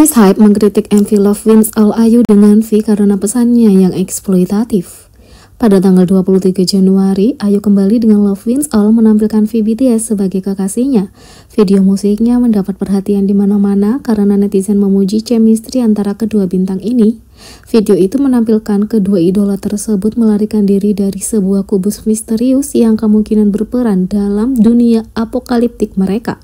Nice Hype mengkritik MV Love Wins All Ayu dengan V karena pesannya yang eksploitatif. Pada tanggal 23 Januari, Ayu kembali dengan Love Wins All menampilkan V BTS sebagai kekasihnya. Video musiknya mendapat perhatian di mana-mana karena netizen memuji chemistry antara kedua bintang ini. Video itu menampilkan kedua idola tersebut melarikan diri dari sebuah kubus misterius yang kemungkinan berperan dalam dunia apokaliptik mereka.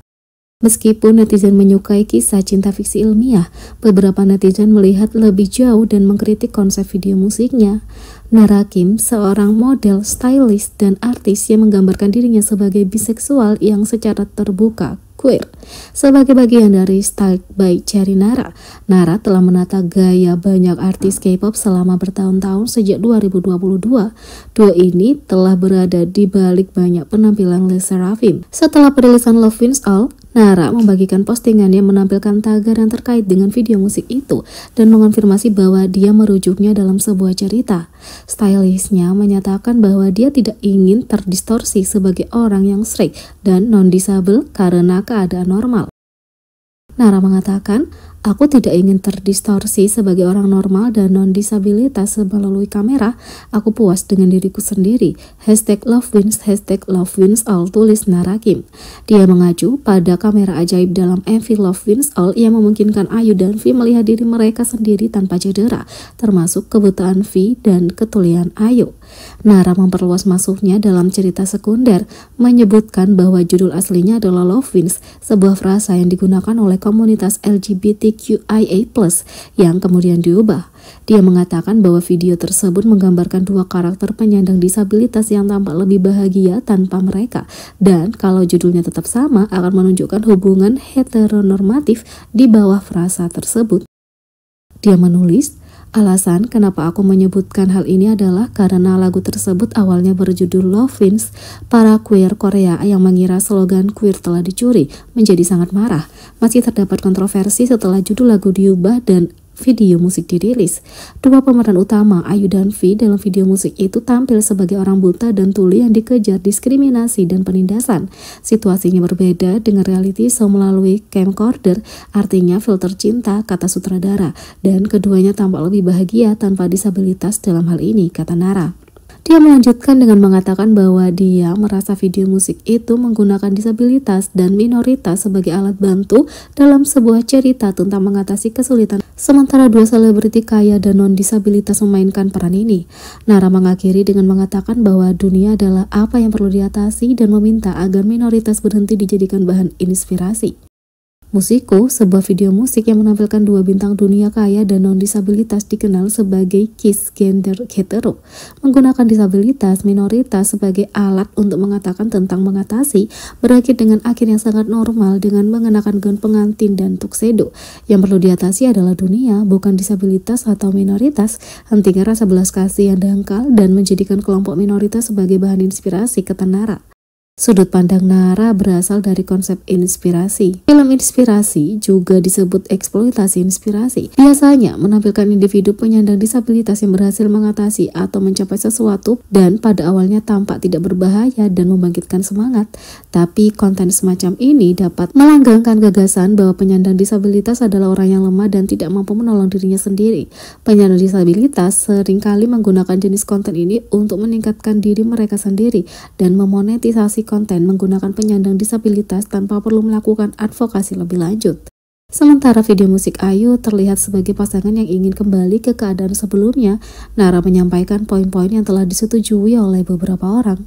Meskipun netizen menyukai kisah cinta fiksi ilmiah, beberapa netizen melihat lebih jauh dan mengkritik konsep video musiknya. Nara Kim, seorang model, stylist, dan artis yang menggambarkan dirinya sebagai biseksual yang secara terbuka, queer. Sebagai bagian dari Style by Cherry Nara, Nara telah menata gaya banyak artis K-pop selama bertahun-tahun sejak 2022. Duo ini telah berada di balik banyak penampilan Les Serafim. Setelah perilisan Love Wins All, Nara membagikan postingan yang menampilkan tagar yang terkait dengan video musik itu dan mengonfirmasi bahwa dia merujuknya dalam sebuah cerita. Stylistnya menyatakan bahwa dia tidak ingin terdistorsi sebagai orang yang straight dan non-disable karena keadaan normal. Nara mengatakan Aku tidak ingin terdistorsi sebagai orang normal dan non-disabilitas melalui kamera. Aku puas dengan diriku sendiri. Hashtag love wins, hashtag love wins all tulis Narakim. Dia mengacu pada kamera ajaib dalam MV Love Wins All yang memungkinkan Ayu dan V melihat diri mereka sendiri tanpa cedera, termasuk kebutaan V dan ketulian Ayu. Nara memperluas masuknya dalam cerita sekunder, menyebutkan bahwa judul aslinya adalah Love Wins, sebuah frasa yang digunakan oleh komunitas LGBT LGBTQIA+, yang kemudian diubah. Dia mengatakan bahwa video tersebut menggambarkan dua karakter penyandang disabilitas yang tampak lebih bahagia tanpa mereka, dan kalau judulnya tetap sama, akan menunjukkan hubungan heteronormatif di bawah frasa tersebut. Dia menulis, Alasan kenapa aku menyebutkan hal ini adalah karena lagu tersebut awalnya berjudul Love Para queer Korea yang mengira slogan queer telah dicuri menjadi sangat marah. Masih terdapat kontroversi setelah judul lagu diubah dan video musik dirilis. Dua pemeran utama, Ayu dan V, dalam video musik itu tampil sebagai orang buta dan tuli yang dikejar diskriminasi dan penindasan. Situasinya berbeda dengan reality show melalui camcorder, artinya filter cinta, kata sutradara, dan keduanya tampak lebih bahagia tanpa disabilitas dalam hal ini, kata Nara. Dia melanjutkan dengan mengatakan bahwa dia merasa video musik itu menggunakan disabilitas dan minoritas sebagai alat bantu dalam sebuah cerita tentang mengatasi kesulitan. Sementara dua selebriti kaya dan non-disabilitas memainkan peran ini. Nara mengakhiri dengan mengatakan bahwa dunia adalah apa yang perlu diatasi dan meminta agar minoritas berhenti dijadikan bahan inspirasi. Musiku, sebuah video musik yang menampilkan dua bintang dunia kaya dan non-disabilitas dikenal sebagai kiss gender hetero, menggunakan disabilitas minoritas sebagai alat untuk mengatakan tentang mengatasi, berakhir dengan akhir yang sangat normal dengan mengenakan gaun pengantin dan tuxedo. Yang perlu diatasi adalah dunia, bukan disabilitas atau minoritas, hentikan rasa belas kasih yang dangkal dan menjadikan kelompok minoritas sebagai bahan inspirasi ketenaran. Sudut pandang Nara berasal dari konsep inspirasi. Film inspirasi juga disebut eksploitasi inspirasi. Biasanya menampilkan individu penyandang disabilitas yang berhasil mengatasi atau mencapai sesuatu dan pada awalnya tampak tidak berbahaya dan membangkitkan semangat. Tapi konten semacam ini dapat melanggengkan gagasan bahwa penyandang disabilitas adalah orang yang lemah dan tidak mampu menolong dirinya sendiri. Penyandang disabilitas seringkali menggunakan jenis konten ini untuk meningkatkan diri mereka sendiri dan memonetisasi konten menggunakan penyandang disabilitas tanpa perlu melakukan advokasi lebih lanjut. Sementara video musik Ayu terlihat sebagai pasangan yang ingin kembali ke keadaan sebelumnya, Nara menyampaikan poin-poin yang telah disetujui oleh beberapa orang.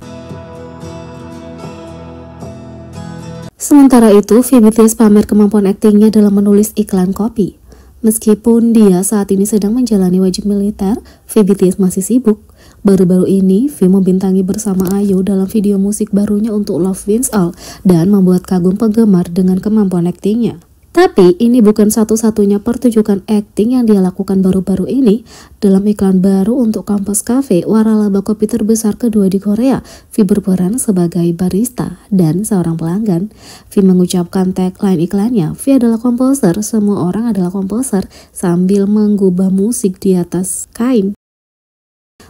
Sementara itu, Fibitius pamer kemampuan aktingnya dalam menulis iklan kopi. Meskipun dia saat ini sedang menjalani wajib militer, Fibitius masih sibuk Baru-baru ini, V membintangi bersama Ayu dalam video musik barunya untuk Love Wins All dan membuat kagum penggemar dengan kemampuan aktingnya. Tapi ini bukan satu-satunya pertunjukan akting yang dia lakukan baru-baru ini. Dalam iklan baru untuk kampus cafe, waralaba kopi terbesar kedua di Korea, V berperan sebagai barista dan seorang pelanggan. V mengucapkan tagline iklannya, V adalah komposer, semua orang adalah komposer, sambil menggubah musik di atas kain.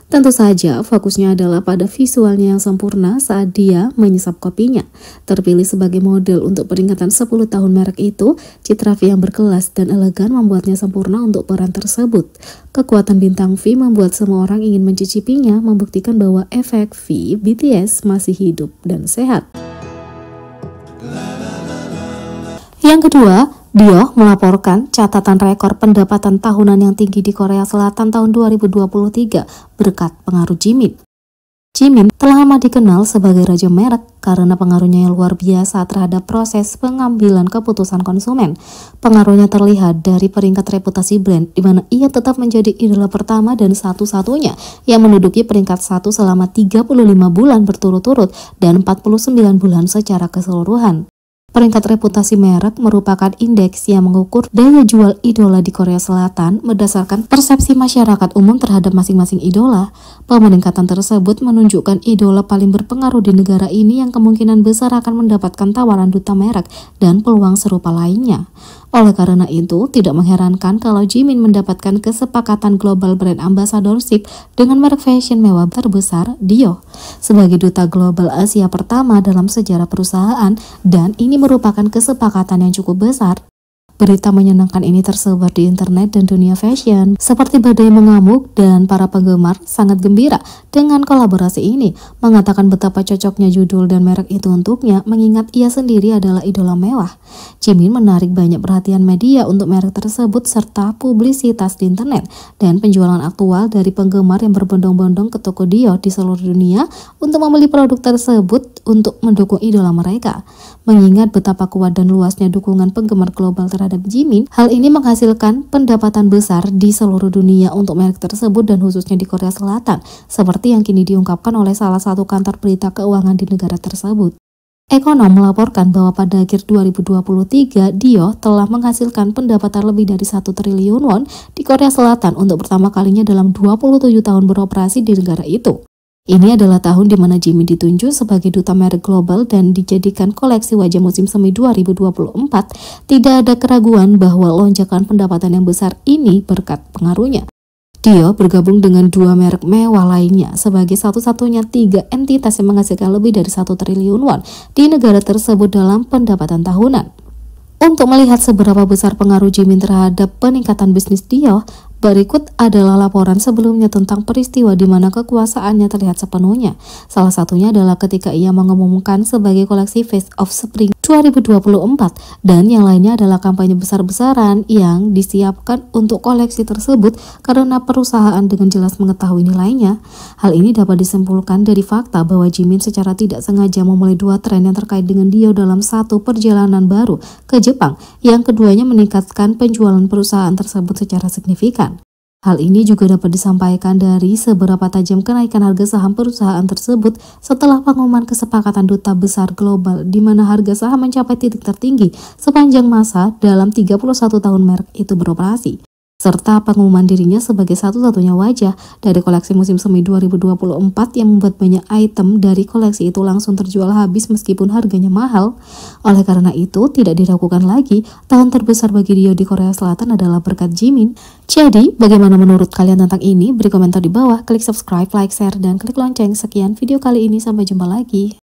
Tentu saja fokusnya adalah pada visualnya yang sempurna saat dia menyesap kopinya. Terpilih sebagai model untuk peringatan 10 tahun merek itu, Citra V yang berkelas dan elegan membuatnya sempurna untuk peran tersebut. Kekuatan bintang V membuat semua orang ingin mencicipinya, membuktikan bahwa efek V BTS masih hidup dan sehat. Yang kedua, Dio melaporkan catatan rekor pendapatan tahunan yang tinggi di Korea Selatan tahun 2023 berkat pengaruh Jimin. Jimin telah lama dikenal sebagai raja merek karena pengaruhnya yang luar biasa terhadap proses pengambilan keputusan konsumen. Pengaruhnya terlihat dari peringkat reputasi brand di mana ia tetap menjadi idola pertama dan satu-satunya yang menduduki peringkat satu selama 35 bulan berturut-turut dan 49 bulan secara keseluruhan. Peringkat reputasi merek merupakan indeks yang mengukur daya jual idola di Korea Selatan berdasarkan persepsi masyarakat umum terhadap masing-masing idola. Pemeningkatan tersebut menunjukkan idola paling berpengaruh di negara ini yang kemungkinan besar akan mendapatkan tawaran duta merek dan peluang serupa lainnya. Oleh karena itu, tidak mengherankan kalau Jimin mendapatkan kesepakatan global brand ambassadorship dengan merek fashion mewah terbesar Dio. sebagai duta global Asia pertama dalam sejarah perusahaan dan ini merupakan kesepakatan yang cukup besar Berita menyenangkan ini tersebar di internet dan dunia fashion. Seperti badai mengamuk dan para penggemar sangat gembira dengan kolaborasi ini, mengatakan betapa cocoknya judul dan merek itu untuknya mengingat ia sendiri adalah idola mewah. Jimin menarik banyak perhatian media untuk merek tersebut serta publisitas di internet dan penjualan aktual dari penggemar yang berbondong-bondong ke toko Dio di seluruh dunia untuk membeli produk tersebut untuk mendukung idola mereka. Mengingat betapa kuat dan luasnya dukungan penggemar global terhadap terhadap Jimin, hal ini menghasilkan pendapatan besar di seluruh dunia untuk merek tersebut dan khususnya di Korea Selatan, seperti yang kini diungkapkan oleh salah satu kantor berita keuangan di negara tersebut. Ekonom melaporkan bahwa pada akhir 2023, Dio telah menghasilkan pendapatan lebih dari 1 triliun won di Korea Selatan untuk pertama kalinya dalam 27 tahun beroperasi di negara itu. Ini adalah tahun di mana Jimmy ditunjuk sebagai duta merek global dan dijadikan koleksi wajah musim semi 2024. Tidak ada keraguan bahwa lonjakan pendapatan yang besar ini berkat pengaruhnya. Dio bergabung dengan dua merek mewah lainnya sebagai satu-satunya tiga entitas yang menghasilkan lebih dari satu triliun won di negara tersebut dalam pendapatan tahunan. Untuk melihat seberapa besar pengaruh Jimin terhadap peningkatan bisnis Dio, Berikut adalah laporan sebelumnya tentang peristiwa di mana kekuasaannya terlihat sepenuhnya. Salah satunya adalah ketika ia mengumumkan sebagai koleksi Face of Spring 2024 dan yang lainnya adalah kampanye besar-besaran yang disiapkan untuk koleksi tersebut karena perusahaan dengan jelas mengetahui nilainya. Hal ini dapat disimpulkan dari fakta bahwa Jimin secara tidak sengaja memulai dua tren yang terkait dengan Dio dalam satu perjalanan baru ke Jepang yang keduanya meningkatkan penjualan perusahaan tersebut secara signifikan. Hal ini juga dapat disampaikan dari seberapa tajam kenaikan harga saham perusahaan tersebut setelah pengumuman kesepakatan duta besar global di mana harga saham mencapai titik tertinggi sepanjang masa dalam 31 tahun merek itu beroperasi serta pengumuman dirinya sebagai satu-satunya wajah dari koleksi musim semi 2024 yang membuat banyak item dari koleksi itu langsung terjual habis meskipun harganya mahal. Oleh karena itu, tidak diragukan lagi, tahun terbesar bagi Rio di Korea Selatan adalah berkat Jimin. Jadi, bagaimana menurut kalian tentang ini? Beri komentar di bawah, klik subscribe, like, share, dan klik lonceng. Sekian video kali ini, sampai jumpa lagi.